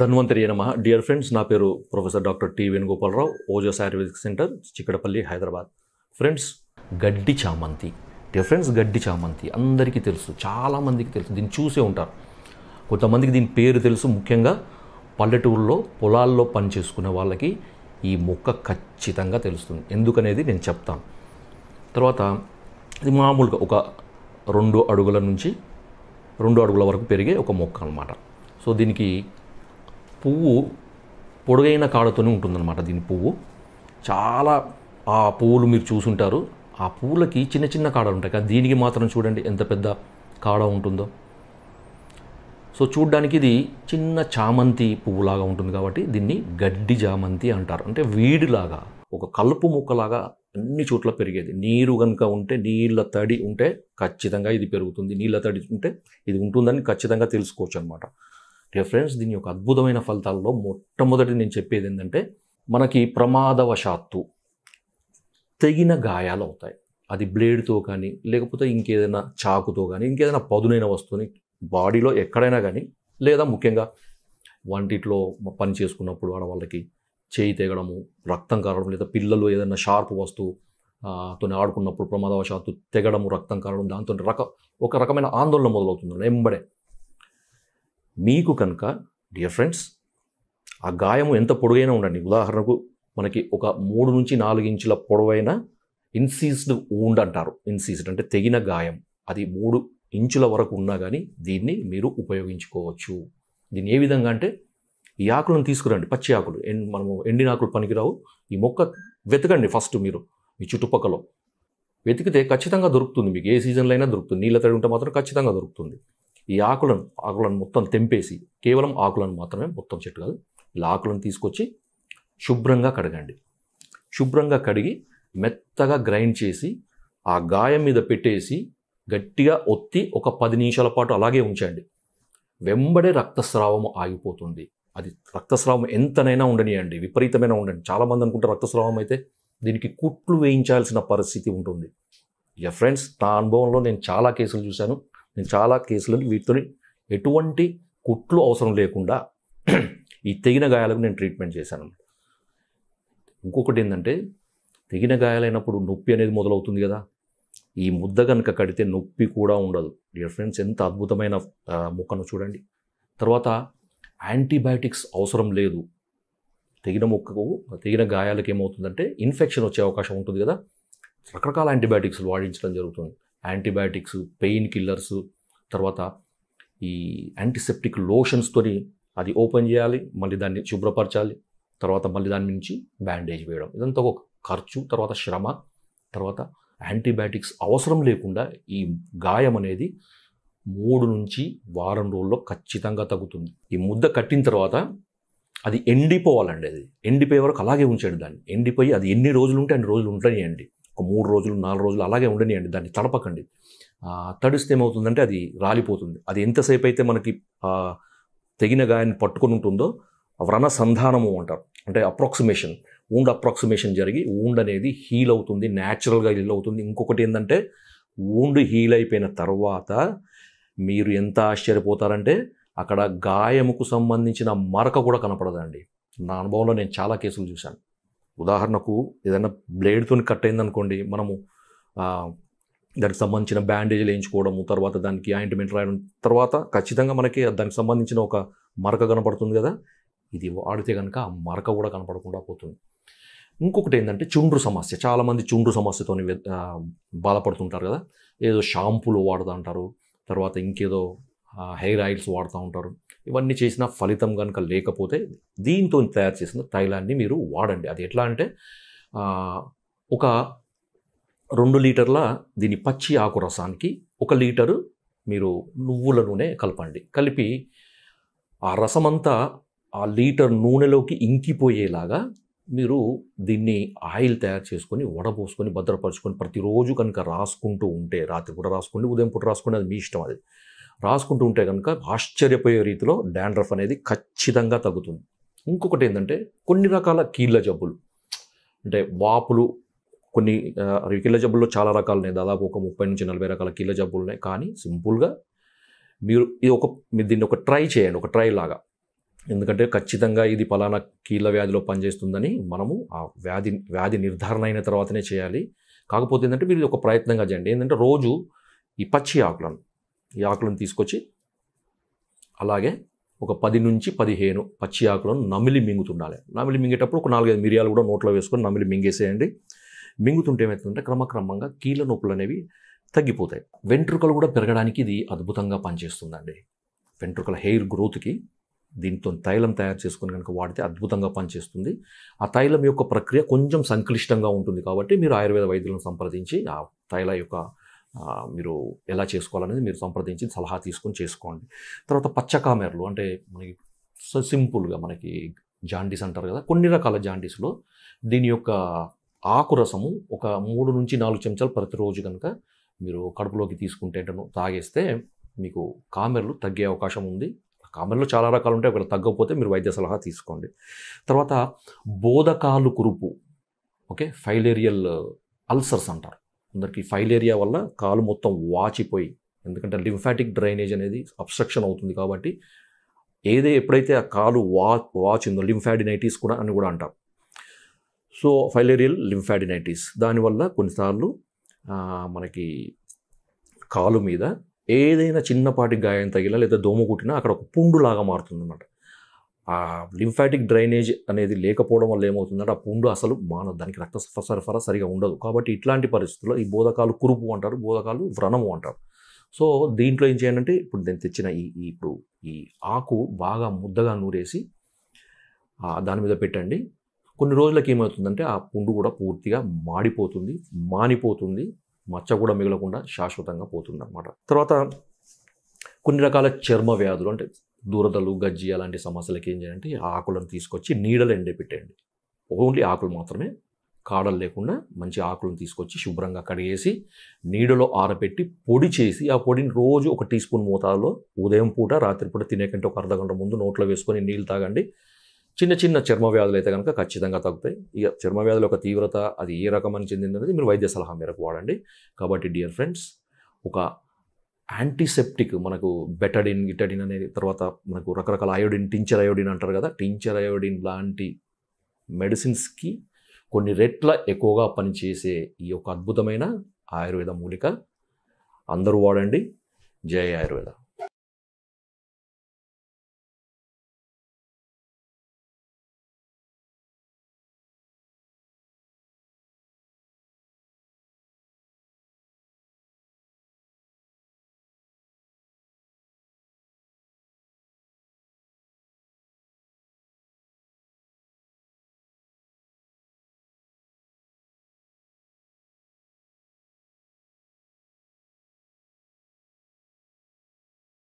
ధన్వంతరి నమ dear friends నా పేరు professor doctor T Venugopalarao Ojas Ayurvedic centre Chikkadpally Hyderabad friends గడ్డి చామంతి డియర్ ఫ్రెండ్స్ గడ్డి చామంతి అందరికీ తెలుసు చాలామందికి తెలుసు దీన్ని చూసే ఉంటారు కొంతమందికి దీని పేరు తెలుసు ముఖ్యంగా పల్లెటూరులో పొలాల్లో పనిచేసుకునే వాళ్ళకి ఈ మొక్క ఖచ్చితంగా తెలుస్తుంది ఎందుకనేది నేను చెప్తాను తర్వాత ఇది మామూలుగా ఒక రెండు అడుగుల నుంచి రెండు అడుగుల వరకు పెరిగే ఒక మొక్క అనమాట సో దీనికి పువ్వు పొడుగైన కాడతోనే ఉంటుందన్నమాట దీని పువ్వు చాలా ఆ పువ్వులు మీరు చూసుంటారు ఆ పువ్వులకి చిన్న చిన్న కాడలు ఉంటాయి కానీ దీనికి మాత్రం చూడండి ఎంత పెద్ద కాడ ఉంటుందో సో చూడ్డానికి ఇది చిన్న చామంతి పువ్వులాగా ఉంటుంది కాబట్టి దీన్ని గడ్డి చామంతి అంటారు అంటే వీడిలాగా ఒక కలుపు ముక్కలాగా అన్ని చోట్ల పెరిగేది నీరు కనుక ఉంటే నీళ్ళ తడి ఉంటే ఖచ్చితంగా ఇది పెరుగుతుంది నీళ్ళ తడి ఉంటే ఇది ఉంటుందని ఖచ్చితంగా తెలుసుకోవచ్చు అనమాట డియర్ ఫ్రెండ్స్ దీని యొక్క అద్భుతమైన ఫలితాల్లో మొట్టమొదటి నేను చెప్పేది ఏంటంటే మనకి ప్రమాదవశాత్తు తెగిన గాయాలు అవుతాయి అది బ్లేడ్తో కానీ లేకపోతే ఇంకేదైనా చాకుతో కానీ ఇంకేదైనా పదునైన వస్తువుని బాడీలో ఎక్కడైనా కానీ లేదా ముఖ్యంగా వంటిట్లో పని చేసుకున్నప్పుడు ఆడవాళ్ళకి చేయి తెగడము రక్తం కారడం లేదా పిల్లలు ఏదైనా షార్ప్ వస్తువు తోని ఆడుకున్నప్పుడు ప్రమాదవశాత్తు తెగడము రక్తం కారడం దాంతో రక ఒక రకమైన ఆందోళన మొదలవుతుంది ఎంబడే మీకు కనుక డియర్ ఫ్రెండ్స్ ఆ గాయము ఎంత పొడుగైనా ఉండండి ఉదాహరణకు మనకి ఒక మూడు నుంచి నాలుగు ఇంచుల పొడవైన ఇన్సీజ్డ్ ఊండ్ అంటారు ఇన్సీజ్డ్ అంటే తెగిన గాయం అది మూడు ఇంచుల వరకు ఉన్నా కానీ దీన్ని మీరు ఉపయోగించుకోవచ్చు దీన్ని ఏ విధంగా అంటే ఈ ఆకులను తీసుకురండి పచ్చి ఆకులు ఎండ్ మనము ఎండిన ఆకులు పనికిరావు ఈ మొక్క వెతకండి ఫస్ట్ మీరు మీ చుట్టుపక్కల వెతికితే ఖచ్చితంగా దొరుకుతుంది మీకు ఏ సీజన్లో అయినా దొరుకుతుంది నీళ్ళ తడి ఉంటే మాత్రం ఖచ్చితంగా దొరుకుతుంది ఈ ఆకులను ఆకులను మొత్తం తెంపేసి కేవలం ఆకులను మాత్రమే మొత్తం చెట్టు కాదు ఇలా ఆకులను తీసుకొచ్చి శుభ్రంగా కడగండి శుభ్రంగా కడిగి మెత్తగా గ్రైండ్ చేసి ఆ గాయం మీద పెట్టేసి గట్టిగా ఒత్తి ఒక పది నిమిషాల పాటు అలాగే ఉంచండి వెంబడే రక్తస్రావం ఆగిపోతుంది అది రక్తస్రావం ఎంతనైనా ఉండనియండి విపరీతమైన ఉండండి చాలామంది అనుకుంటే రక్తస్రావం అయితే దీనికి కుట్లు వేయించాల్సిన పరిస్థితి ఉంటుంది ఇక ఫ్రెండ్స్ నా అనుభవంలో నేను చాలా కేసులు చూశాను నేను చాలా కేసులను వీటితో ఎటువంటి కుట్లు అవసరం లేకుండా ఈ తెగిన గాయాలకు నేను ట్రీట్మెంట్ చేశాను ఇంకొకటి ఏంటంటే తెగిన గాయాలైనప్పుడు నొప్పి అనేది మొదలవుతుంది కదా ఈ ముద్ద కనుక కడితే నొప్పి కూడా ఉండదు డియర్ ఫ్రెండ్స్ ఎంత అద్భుతమైన ముక్కను చూడండి తర్వాత యాంటీబయాటిక్స్ అవసరం లేదు తెగిన ముక్కకు తెగిన గాయాలకు ఏమవుతుందంటే ఇన్ఫెక్షన్ వచ్చే అవకాశం ఉంటుంది కదా రకరకాల యాంటీబయాటిక్స్ వాడించడం జరుగుతుంది యాంటీబయాటిక్స్ పెయిన్ కిల్లర్స్ తర్వాత ఈ యాంటీసెప్టిక్ లోషన్స్తోని అది ఓపెన్ చేయాలి మళ్ళీ దాన్ని శుభ్రపరచాలి తర్వాత మళ్ళీ దాని నుంచి బ్యాండేజ్ వేయడం ఇదంతా ఒక ఖర్చు తర్వాత శ్రమ తర్వాత యాంటీబయాటిక్స్ అవసరం లేకుండా ఈ గాయం అనేది మూడు నుంచి వారం రోజుల్లో ఖచ్చితంగా తగ్గుతుంది ఈ ముద్ద కట్టిన తర్వాత అది ఎండిపోవాలండి అది ఎండిపోయే వరకు అలాగే ఉంచండి దాన్ని ఎండిపోయి అది ఎన్ని రోజులు ఉంటే అన్ని రోజులు అండి ఒక మూడు రోజులు నాలుగు రోజులు అలాగే ఉండనియండి దాన్ని తడపకండి తడిస్తే ఏమవుతుందంటే అది రాలిపోతుంది అది ఎంతసేపు అయితే మనకి తెగిన గాయాన్ని పట్టుకుని ఉంటుందో వ్రణ సంధానము అంటారు అంటే అప్రాక్సిమేషన్ ఊండ్ అప్రాక్సిమేషన్ జరిగి ఊండ్ అనేది హీల్ అవుతుంది న్యాచురల్గా హీల్ అవుతుంది ఇంకొకటి ఏంటంటే ఊండ్ హీల్ అయిపోయిన తర్వాత మీరు ఎంత ఆశ్చర్యపోతారంటే అక్కడ గాయముకు సంబంధించిన మరక కూడా కనపడదండి నా అనుభవంలో నేను చాలా కేసులు చూశాను ఉదాహరణకు ఏదైనా బ్లేడ్తో కట్ అయిందనుకోండి మనము దానికి సంబంధించిన బ్యాండేజ్ వేయించుకోవడము తర్వాత దానికి ఆయింట్మెంట్ రాయడం తర్వాత ఖచ్చితంగా మనకి దానికి సంబంధించిన ఒక మరక కనపడుతుంది కదా ఇది వాడితే కనుక ఆ మరక కూడా కనపడకుండా పోతుంది ఇంకొకటి ఏంటంటే చుండ్రు సమస్య చాలామంది చుండ్రు సమస్యతో బాధపడుతుంటారు కదా ఏదో షాంపూలు వాడుతూ ఉంటారు తర్వాత ఇంకేదో హెయిర్ ఆయిల్స్ వాడుతూ ఉంటారు ఇవన్నీ చేసిన ఫలితం కనుక లేకపోతే దీంతో తయారు చేసిన తైలాన్ని మీరు వాడండి అది ఎట్లా అంటే ఒక రెండు లీటర్ల దీని పచ్చి ఆకు రసానికి ఒక లీటరు మీరు నువ్వుల నూనె కలపండి కలిపి ఆ రసమంతా ఆ లీటర్ నూనెలోకి ఇంకిపోయేలాగా మీరు దీన్ని ఆయిల్ తయారు చేసుకొని వడపోసుకొని భద్రపరుచుకొని ప్రతిరోజు కనుక రాసుకుంటూ ఉంటే రాత్రి పూట రాసుకోండి ఉదయం పూట రాసుకోండి అది మీ ఇష్టం అది రాసుకుంటూ ఉంటే కనుక ఆశ్చర్యపోయే రీతిలో డాండ్రఫ్ అనేది ఖచ్చితంగా తగ్గుతుంది ఇంకొకటి ఏంటంటే కొన్ని రకాల కీళ్ళ జబ్బులు అంటే వాపులు కొన్ని కీళ్ళ జబ్బుల్లో చాలా రకాలు ఉన్నాయి దాదాపు ఒక ముప్పై నుంచి నలభై రకాల కీళ్ళ జబ్బులు ఉన్నాయి కానీ సింపుల్గా మీరు ఇది ఒక మీరు దీన్ని ఒక ట్రై చేయండి ఒక ట్రై లాగా ఎందుకంటే ఖచ్చితంగా ఇది ఫలానా కీళ్ళ వ్యాధిలో పనిచేస్తుందని మనము ఆ వ్యాధి వ్యాధి నిర్ధారణ అయిన తర్వాతనే చేయాలి కాకపోతే ఏంటంటే మీరు ఒక ప్రయత్నంగా చేయండి ఏంటంటే రోజు ఈ పచ్చి ఆకులను ఈ ఆకులను తీసుకొచ్చి అలాగే ఒక పది నుంచి పదిహేను పచ్చి ఆకులను నమిలి మింగుతుండాలి నమిలి మింగేటప్పుడు ఒక నాలుగైదు మిరియాలు కూడా నోట్లో వేసుకొని నమిలి మింగేసేయండి మింగుతుంటే ఏమవుతుందంటే క్రమక్రమంగా కీళ్ళ నొప్పులు అనేవి తగ్గిపోతాయి వెంట్రుకలు కూడా పెరగడానికి ఇది అద్భుతంగా పనిచేస్తుందండి వెంట్రుకల హెయిర్ గ్రోత్కి దీంతో తైలం తయారు చేసుకుని కనుక వాడితే అద్భుతంగా పనిచేస్తుంది ఆ తైలం యొక్క ప్రక్రియ కొంచెం సంక్లిష్టంగా ఉంటుంది కాబట్టి మీరు ఆయుర్వేద వైద్యులను సంప్రదించి ఆ తైల యొక్క మీరు ఎలా చేసుకోవాలనేది మీరు సంప్రదించి సలహా తీసుకొని చేసుకోండి తర్వాత పచ్చకామెరలు అంటే మనకి సింపుల్గా మనకి జాండీస్ అంటారు కదా కొన్ని రకాల జాండీస్లో దీని యొక్క ఆకు రసము ఒక మూడు నుంచి నాలుగు చెంచాలు ప్రతిరోజు కనుక మీరు కడుపులోకి తీసుకుంటే తాగేస్తే మీకు కామెరలు తగ్గే అవకాశం ఉంది కామెరలో చాలా రకాలు ఉంటాయి ఒకవేళ తగ్గకపోతే మీరు వైద్య సలహా తీసుకోండి తర్వాత బోధకాలు కురుపు ఓకే ఫైలేరియల్ అల్సర్స్ అంటారు కొందరికి ఫైల్ ఏరియా వల్ల కాలు మొత్తం వాచిపోయి ఎందుకంటే లింఫాటిక్ డ్రైనేజ్ అనేది అబ్స్ట్రక్షన్ అవుతుంది కాబట్టి ఏదే ఎప్పుడైతే ఆ కాలు వా వాచిందో లింఫాడినైటిస్ కూడా అని కూడా అంటాం సో ఫైలేరియల్ లింఫాడినైటిస్ దానివల్ల కొన్నిసార్లు మనకి కాలు మీద ఏదైనా చిన్నపాటి గాయం తగిలినా లేదా దోమ కుట్టినా అక్కడ ఒక పుండులాగా మారుతుంది అన్నమాట ఆ లింఫాటిక్ డ్రైనేజ్ అనేది లేకపోవడం వల్ల ఏమవుతుందంటే ఆ పుండు అసలు మాన దానికి రక్త సరఫరా సరిగా ఉండదు కాబట్టి ఇట్లాంటి పరిస్థితుల్లో ఈ బోధకాలు కురుపు అంటారు బోధకాలు వ్రణము అంటారు సో దీంట్లో ఏం చేయాలంటే ఇప్పుడు నేను తెచ్చిన ఈ ఇప్పుడు ఈ ఆకు బాగా ముద్దగా నూరేసి దాని మీద పెట్టండి కొన్ని రోజులకి ఏమవుతుందంటే ఆ పుండు కూడా పూర్తిగా మాడిపోతుంది మానిపోతుంది మచ్చ కూడా మిగలకుండా శాశ్వతంగా పోతుంది అనమాట తర్వాత కొన్ని రకాల చర్మ వ్యాధులు అంటే దూరదలు గజ్జి అలాంటి సమస్యలకి ఏం చేయాలంటే ఆకులను తీసుకొచ్చి నీడలు ఎండబెట్టండి ఓన్లీ ఆకులు మాత్రమే కాడలు లేకుండా మంచి ఆకులను తీసుకొచ్చి శుభ్రంగా కడిగేసి నీడలో ఆరబెట్టి పొడి చేసి ఆ పొడిని రోజు ఒక టీ స్పూన్ మోతాదులో ఉదయం పూట రాత్రిపూట తినే కంటే ఒక అర్ధగంట ముందు నోట్లో వేసుకొని నీళ్ళు తాగండి చిన్న చిన్న చర్మ వ్యాధులు అయితే కనుక ఖచ్చితంగా తగ్గుతాయి ఇక చర్మ వ్యాధుల యొక్క తీవ్రత అది ఏ రకమని చెందిందనేది మీరు వైద్య సలహా మేరకు వాడండి కాబట్టి డియర్ ఫ్రెండ్స్ ఒక యాంటీసెప్టిక్ మనకు బెటడిన్ గిటడిన్ అనేది తర్వాత మనకు రకరకాల అయోడిన్ టించర్ అయోడిన్ అంటారు కదా టించర్ అయోడిన్ లాంటి మెడిసిన్స్కి కొన్ని రెట్ల ఎక్కువగా పనిచేసే ఈ యొక్క అద్భుతమైన ఆయుర్వేద మూలిక అందరూ వాడండి జయ ఆయుర్వేద